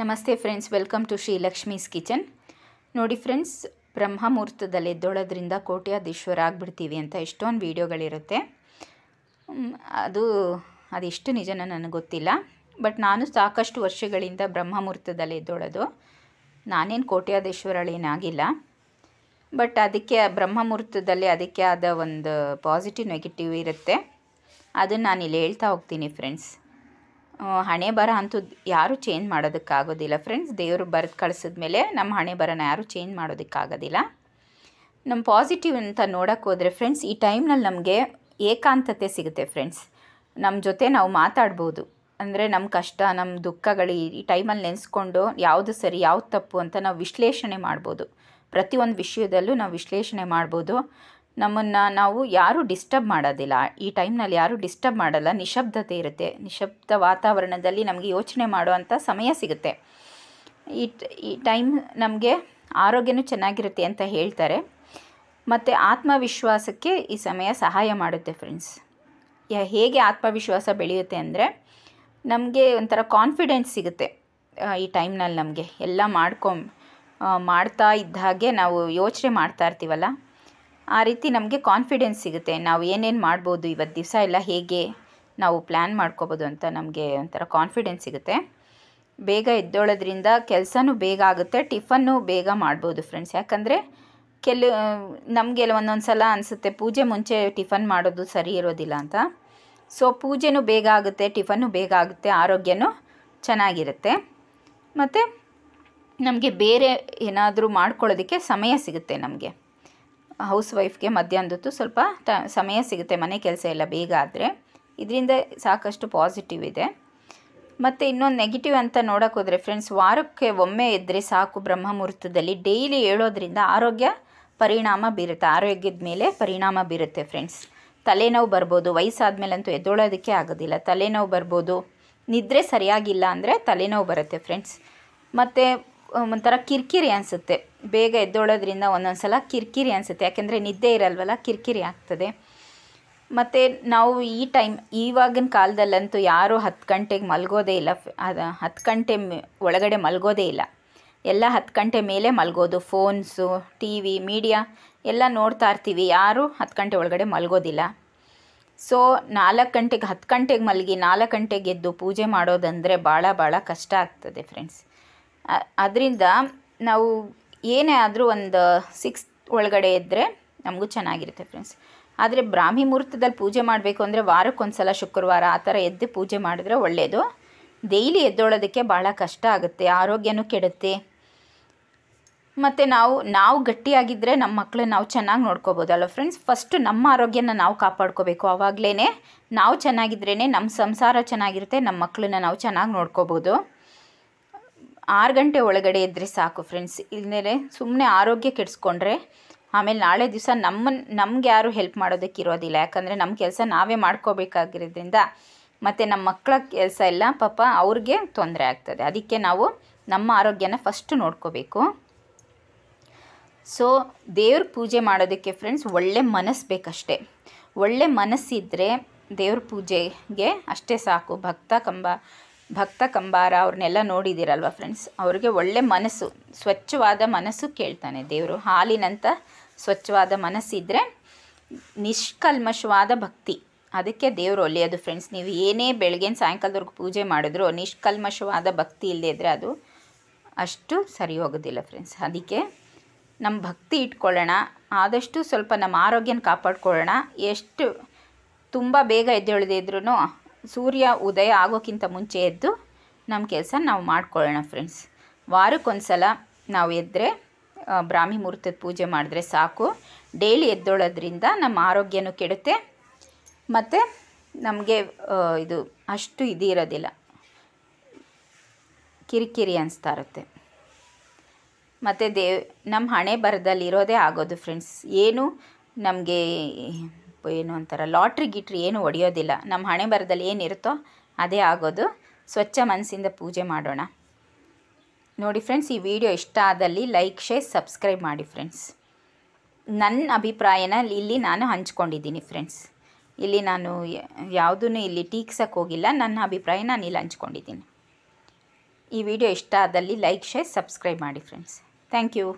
ನಮಸ್ತೆ friends welcome to Shri Lakshmi's kitchen ನೋಡಿ friends ಮುಹೂರ್ತದಲ್ಲಿ ಎದ್ದೋಳೋದ್ರಿಂದ ಕೋಟ್ಯಾಧೀಶ್ವರ ಆಗಿಬಿಡ್ತೀವಿ ಅಂತ ಎಷ್ಟೊಂದು ವೀಡಿಯೋಗಳಿರುತ್ತೆ ಅದು ಅದೆಷ್ಟು ನಿಜನ ನನಗೆ ಗೊತ್ತಿಲ್ಲ ಬಟ್ ನಾನು ಸಾಕಷ್ಟು ವರ್ಷಗಳಿಂದ ಮುಹೂರ್ತದಲ್ಲಿ ಎದ್ದೋಳೋದು ನಾನೇನು ಕೋಟ್ಯಾಧೀಶ್ವರಳೇನಾಗಿಲ್ಲ ಬಟ್ ಅದಕ್ಕೆ ಮುಹೂರ್ತದಲ್ಲಿ ಅದಕ್ಕೆ ಆದ ಒಂದು ಪಾಸಿಟಿವ್ ನೆಗೆಟಿವ್ ಇರುತ್ತೆ ಅದನ್ನು ನಾನಿಲ್ಲಿ ಹೇಳ್ತಾ ಹೋಗ್ತೀನಿ ಫ್ರೆಂಡ್ಸ್ ಹಣೆ ಬರ ಅಂತೂ ಯಾರೂ ಚೇಂಜ್ ಮಾಡೋದಕ್ಕಾಗೋದಿಲ್ಲ ಫ್ರೆಂಡ್ಸ್ ದೇವರು ಬರೆದು ಮೇಲೆ ನಮ್ಮ ಹಣೆ ಬರನ ಯಾರೂ ಚೇಂಜ್ ಮಾಡೋದಕ್ಕಾಗೋದಿಲ್ಲ ನಮ್ಮ ಪಾಸಿಟಿವ್ ಅಂತ ನೋಡೋಕ್ಕೆ ಹೋದರೆ ಫ್ರೆಂಡ್ಸ್ ಈ ಟೈಮ್ನಲ್ಲಿ ನಮಗೆ ಏಕಾಂತತೆ ಸಿಗುತ್ತೆ ಫ್ರೆಂಡ್ಸ್ ನಮ್ಮ ಜೊತೆ ನಾವು ಮಾತಾಡ್ಬೋದು ಅಂದರೆ ನಮ್ಮ ಕಷ್ಟ ನಮ್ಮ ದುಃಖಗಳು ಈ ಟೈಮಲ್ಲಿ ನೆನೆಸ್ಕೊಂಡು ಯಾವುದು ಸರಿ ಯಾವ್ದು ತಪ್ಪು ಅಂತ ನಾವು ವಿಶ್ಲೇಷಣೆ ಮಾಡ್ಬೋದು ಪ್ರತಿಯೊಂದು ವಿಷಯದಲ್ಲೂ ನಾವು ವಿಶ್ಲೇಷಣೆ ಮಾಡ್ಬೋದು ನಮ್ಮನ್ನು ನಾವು ಯಾರೂ ಡಿಸ್ಟರ್ಬ್ ಮಾಡೋದಿಲ್ಲ ಈ ಟೈಮ್ನಲ್ಲಿ ಯಾರೂ ಡಿಸ್ಟರ್ಬ್ ಮಾಡಲ್ಲ ನಿಶಬ್ದತೆ ಇರುತ್ತೆ ನಿಶಬ್ದ ವಾತಾವರಣದಲ್ಲಿ ನಮಗೆ ಯೋಚನೆ ಮಾಡುವಂಥ ಸಮಯ ಸಿಗುತ್ತೆ ಈ ಈ ಟೈಮ್ ನಮಗೆ ಆರೋಗ್ಯನೂ ಚೆನ್ನಾಗಿರುತ್ತೆ ಅಂತ ಹೇಳ್ತಾರೆ ಮತ್ತು ಆತ್ಮವಿಶ್ವಾಸಕ್ಕೆ ಈ ಸಮಯ ಸಹಾಯ ಮಾಡುತ್ತೆ ಫ್ರೆಂಡ್ಸ್ ಹೇಗೆ ಆತ್ಮವಿಶ್ವಾಸ ಬೆಳೆಯುತ್ತೆ ಅಂದರೆ ನಮಗೆ ಒಂಥರ ಕಾನ್ಫಿಡೆನ್ಸ್ ಸಿಗುತ್ತೆ ಈ ಟೈಮ್ನಲ್ಲಿ ನಮಗೆ ಎಲ್ಲ ಮಾಡ್ಕೊ ಮಾಡ್ತಾ ಇದ್ದ ಹಾಗೆ ನಾವು ಯೋಚನೆ ಮಾಡ್ತಾ ಇರ್ತೀವಲ್ಲ ಆ ರೀತಿ ನಮಗೆ ಕಾನ್ಫಿಡೆನ್ಸ್ ಸಿಗುತ್ತೆ ನಾವು ಏನೇನು ಮಾಡ್ಬೋದು ಇವತ್ತು ದಿವಸ ಎಲ್ಲ ಹೇಗೆ ನಾವು ಪ್ಲ್ಯಾನ್ ಮಾಡ್ಕೋಬೋದು ಅಂತ ನಮಗೆ ಒಂಥರ ಕಾನ್ಫಿಡೆನ್ಸ್ ಸಿಗುತ್ತೆ ಬೇಗ ಎದ್ದೋಳೋದ್ರಿಂದ ಕೆಲಸನೂ ಬೇಗ ಆಗುತ್ತೆ ಟಿಫನ್ನು ಬೇಗ ಮಾಡ್ಬೋದು ಫ್ರೆಂಡ್ಸ್ ಯಾಕಂದರೆ ಕೆಲ ನಮಗೆಲ್ಲ ಒಂದೊಂದು ಸಲ ಅನಿಸುತ್ತೆ ಪೂಜೆ ಮುಂಚೆ ಟಿಫನ್ ಮಾಡೋದು ಸರಿ ಇರೋದಿಲ್ಲ ಅಂತ ಸೊ ಪೂಜೆನೂ ಬೇಗ ಆಗುತ್ತೆ ಟಿಫನ್ನು ಬೇಗ ಆಗುತ್ತೆ ಆರೋಗ್ಯನೂ ಚೆನ್ನಾಗಿರುತ್ತೆ ಮತ್ತು ನಮಗೆ ಬೇರೆ ಏನಾದರೂ ಮಾಡ್ಕೊಳ್ಳೋದಕ್ಕೆ ಸಮಯ ಸಿಗುತ್ತೆ ನಮಗೆ ಹೌಸ್ ವೈಫ್ಗೆ ಮಧ್ಯಾಹ್ನದೊತ್ತು ಸ್ವಲ್ಪ ಟ ಸಮಯ ಸಿಗುತ್ತೆ ಮನೆ ಕೆಲಸ ಎಲ್ಲ ಬೇಗ ಆದರೆ ಇದರಿಂದ ಸಾಕಷ್ಟು ಪಾಸಿಟಿವ್ ಇದೆ ಮತ್ತು ಇನ್ನೊಂದು ನೆಗೆಟಿವ್ ಅಂತ ನೋಡೋಕೆ ಹೋದರೆ ಫ್ರೆಂಡ್ಸ್ ವಾರಕ್ಕೆ ಒಮ್ಮೆ ಇದ್ದರೆ ಸಾಕು ಬ್ರಹ್ಮ ಮುಹೂರ್ತದಲ್ಲಿ ಡೈಲಿ ಹೇಳೋದ್ರಿಂದ ಆರೋಗ್ಯ ಪರಿಣಾಮ ಬೀರುತ್ತೆ ಆರೋಗ್ಯದ ಮೇಲೆ ಪರಿಣಾಮ ಬೀರುತ್ತೆ ಫ್ರೆಂಡ್ಸ್ ತಲೆನೋವು ಬರ್ಬೋದು ವಯಸ್ಸಾದಮೇಲಂತೂ ಎದ್ದೊಳೋದಕ್ಕೆ ಆಗೋದಿಲ್ಲ ತಲೆನೋವು ಬರ್ಬೋದು ನಿದ್ರೆ ಸರಿಯಾಗಿಲ್ಲ ಅಂದರೆ ತಲೆನೋವು ಬರುತ್ತೆ ಫ್ರೆಂಡ್ಸ್ ಮತ್ತು ಒಂಥರ ಕಿರಿಕಿರಿ ಅನಿಸುತ್ತೆ ಬೇಗ ಎದ್ದೊಳೋದ್ರಿಂದ ಒಂದೊಂದು ಸಲ ಕಿರಿಕಿರಿ ಅನಿಸುತ್ತೆ ಯಾಕೆಂದರೆ ನಿದ್ದೆ ಇರಲ್ವಲ್ಲ ಕಿರಿಕಿರಿ ಆಗ್ತದೆ ಮತ್ತು ನಾವು ಈ ಟೈಮ್ ಈವಾಗಿನ ಕಾಲದಲ್ಲಂತೂ ಯಾರೂ ಹತ್ತು ಗಂಟೆಗೆ ಮಲಗೋದೇ ಇಲ್ಲ ಅದು ಹತ್ತು ಗಂಟೆ ಒಳಗಡೆ ಮಲಗೋದೇ ಇಲ್ಲ ಎಲ್ಲ ಹತ್ತು ಗಂಟೆ ಮೇಲೆ ಮಲಗೋದು ಫೋನ್ಸು ಟಿ ವಿ ಮೀಡಿಯಾ ಎಲ್ಲ ನೋಡ್ತಾ ಇರ್ತೀವಿ ಯಾರೂ ಹತ್ತು ಗಂಟೆ ಒಳಗಡೆ ಮಲಗೋದಿಲ್ಲ ಸೊ ನಾಲ್ಕು ಗಂಟೆಗೆ ಹತ್ತು ಗಂಟೆಗೆ ಮಲಗಿ ನಾಲ್ಕು ಗಂಟೆಗೆ ಎದ್ದು ಪೂಜೆ ಮಾಡೋದಂದರೆ ಭಾಳ ಭಾಳ ಕಷ್ಟ ಆಗ್ತದೆ ಫ್ರೆಂಡ್ಸ್ ಅದರಿಂದ ನಾವು ಏನೇ ಆದರೂ ಒಂದು ಸಿಕ್ಸ್ ಒಳಗಡೆ ಇದ್ದರೆ ನಮಗೂ ಚೆನ್ನಾಗಿರುತ್ತೆ ಫ್ರೆಂಡ್ಸ್ ಆದರೆ ಬ್ರಾಹ್ಮಿ ಮುಹೂರ್ತದಲ್ಲಿ ಪೂಜೆ ಮಾಡಬೇಕು ಅಂದರೆ ವಾರಕ್ಕೊಂದು ಸಲ ಶುಕ್ರವಾರ ಆ ಥರ ಎದ್ದು ಪೂಜೆ ಮಾಡಿದ್ರೆ ಒಳ್ಳೆಯದು ಡೈಲಿ ಎದ್ದೊಳೋದಕ್ಕೆ ಭಾಳ ಕಷ್ಟ ಆಗುತ್ತೆ ಆರೋಗ್ಯನೂ ಕೆಡುತ್ತೆ ಮತ್ತು ನಾವು ನಾವು ಗಟ್ಟಿಯಾಗಿದ್ದರೆ ನಮ್ಮ ಮಕ್ಕಳನ್ನ ನಾವು ಚೆನ್ನಾಗಿ ನೋಡ್ಕೋಬೋದಲ್ಲ ಫ್ರೆಂಡ್ಸ್ ಫಸ್ಟು ನಮ್ಮ ಆರೋಗ್ಯನ ನಾವು ಕಾಪಾಡ್ಕೋಬೇಕು ಆವಾಗಲೇ ನಾವು ಚೆನ್ನಾಗಿದ್ರೇ ನಮ್ಮ ಸಂಸಾರ ಚೆನ್ನಾಗಿರುತ್ತೆ ನಮ್ಮ ಮಕ್ಕಳನ್ನ ನಾವು ಚೆನ್ನಾಗಿ ನೋಡ್ಕೋಬೋದು ಆರು ಗಂಟೆ ಒಳಗಡೆ ಇದ್ದರೆ ಸಾಕು ಫ್ರೆಂಡ್ಸ್ ಇಲ್ಲದೇ ಸುಮ್ಮನೆ ಆರೋಗ್ಯ ಕೆಡಿಸ್ಕೊಂಡ್ರೆ ಆಮೇಲೆ ನಾಳೆ ದಿವಸ ನಮ್ಮನ್ನು ನಮ್ಗೆ ಯಾರು ಹೆಲ್ಪ್ ಮಾಡೋದಕ್ಕೆ ಇರೋದಿಲ್ಲ ಯಾಕಂದರೆ ನಮ್ಮ ಕೆಲಸ ನಾವೇ ಮಾಡ್ಕೋಬೇಕಾಗಿರೋದ್ರಿಂದ ಮತ್ತು ನಮ್ಮ ಮಕ್ಕಳ ಕೆಲಸ ಎಲ್ಲ ಪಾಪ ಅವ್ರಿಗೆ ತೊಂದರೆ ಆಗ್ತದೆ ಅದಕ್ಕೆ ನಾವು ನಮ್ಮ ಆರೋಗ್ಯನ ಫಸ್ಟ್ ನೋಡ್ಕೋಬೇಕು ಸೊ ದೇವ್ರ ಪೂಜೆ ಮಾಡೋದಕ್ಕೆ ಫ್ರೆಂಡ್ಸ್ ಒಳ್ಳೆ ಮನಸ್ಸು ಬೇಕಷ್ಟೇ ಒಳ್ಳೆ ಮನಸ್ಸಿದ್ದರೆ ದೇವ್ರ ಪೂಜೆಗೆ ಅಷ್ಟೇ ಸಾಕು ಭಕ್ತ ಕಂಬ ಭಕ್ತ ಕಂಬಾರ ಅವ್ರನ್ನೆಲ್ಲ ನೋಡಿದ್ದೀರಲ್ವ ಫ್ರೆಂಡ್ಸ್ ಅವ್ರಿಗೆ ಒಳ್ಳೆ ಮನಸ್ಸು ಸ್ವಚ್ಛವಾದ ಮನಸ್ಸು ಕೇಳ್ತಾನೆ ದೇವರು ಹಾಲಿನಂಥ ಸ್ವಚ್ಛವಾದ ಮನಸ್ಸಿದ್ರೆ ನಿಷ್ಕಲ್ಮಶವಾದ ಭಕ್ತಿ ಅದಕ್ಕೆ ದೇವರು ಒಲಿಯೋದು ಫ್ರೆಂಡ್ಸ್ ನೀವು ಏನೇ ಬೆಳಗ್ಗೆನ ಸಾಯಂಕಾಲದವರೆಗೂ ಪೂಜೆ ಮಾಡಿದ್ರು ನಿಷ್ಕಲ್ಮಶವಾದ ಭಕ್ತಿ ಇಲ್ಲದೇ ಇದ್ದರೆ ಅದು ಅಷ್ಟು ಸರಿ ಹೋಗೋದಿಲ್ಲ ಫ್ರೆಂಡ್ಸ್ ಅದಕ್ಕೆ ನಮ್ಮ ಭಕ್ತಿ ಇಟ್ಕೊಳ್ಳೋಣ ಆದಷ್ಟು ಸ್ವಲ್ಪ ನಮ್ಮ ಆರೋಗ್ಯನ ಕಾಪಾಡ್ಕೊಳ್ಳೋಣ ಎಷ್ಟು ತುಂಬ ಬೇಗ ಇದ್ರೂ ಸೂರ್ಯ ಉದಯ ಆಗೋಕ್ಕಿಂತ ಮುಂಚೆ ಎದ್ದು ನಮ್ಮ ಕೆಲಸ ನಾವು ಮಾಡ್ಕೊಳ್ಳೋಣ ಫ್ರೆಂಡ್ಸ್ ವಾರಕ್ಕೊಂದ್ಸಲ ನಾವು ಎದ್ದರೆ ಬ್ರಾಹ್ಮಿ ಮುಹೂರ್ತದ ಪೂಜೆ ಮಾಡಿದ್ರೆ ಸಾಕು ಡೈಲಿ ಎದ್ದೊಳೋದ್ರಿಂದ ನಮ್ಮ ಆರೋಗ್ಯನೂ ಕೆಡುತ್ತೆ ಮತ್ತು ನಮಗೆ ಇದು ಅಷ್ಟು ಇದಿರೋದಿಲ್ಲ ಕಿರಿಕಿರಿ ಅನಿಸ್ತಾ ಇರುತ್ತೆ ಮತ್ತು ದೇವ್ ನಮ್ಮ ಹಣೆ ಬರದಲ್ಲಿ ಇರೋದೇ ಆಗೋದು ಫ್ರೆಂಡ್ಸ್ ಏನು ನಮಗೆ ಏನು ಅಂತಾರೆ ಲಾಟ್ರಿ ಗಿಟ್ರಿ ಏನು ಒಡೆಯೋದಿಲ್ಲ ನಮ್ಮ ಹಣೆ ಬರದಲ್ಲಿ ಏನಿರುತ್ತೋ ಅದೇ ಆಗೋದು ಸ್ವಚ್ಛ ಮನಸ್ಸಿಂದ ಪೂಜೆ ಮಾಡೋಣ ನೋಡಿ ಫ್ರೆಂಡ್ಸ್ ಈ ವಿಡಿಯೋ ಇಷ್ಟ ಆದಲ್ಲಿ ಲೈಕ್ ಶೇರ್ ಸಬ್ಸ್ಕ್ರೈಬ್ ಮಾಡಿ ಫ್ರೆಂಡ್ಸ್ ನನ್ನ ಅಭಿಪ್ರಾಯನ ಇಲ್ಲಿ ನಾನು ಹಂಚ್ಕೊಂಡಿದ್ದೀನಿ ಫ್ರೆಂಡ್ಸ್ ಇಲ್ಲಿ ನಾನು ಯಾವುದೂ ಇಲ್ಲಿ ಟೀಕ್ಸಕ್ಕೆ ಹೋಗಿಲ್ಲ ನನ್ನ ಅಭಿಪ್ರಾಯ ನಾನು ಇಲ್ಲಿ ಹಂಚ್ಕೊಂಡಿದ್ದೀನಿ ಈ ವಿಡಿಯೋ ಇಷ್ಟ ಆದಲ್ಲಿ ಲೈಕ್ ಶೇರ್ ಸಬ್ಸ್ಕ್ರೈಬ್ ಮಾಡಿ ಫ್ರೆಂಡ್ಸ್ ಥ್ಯಾಂಕ್ ಯು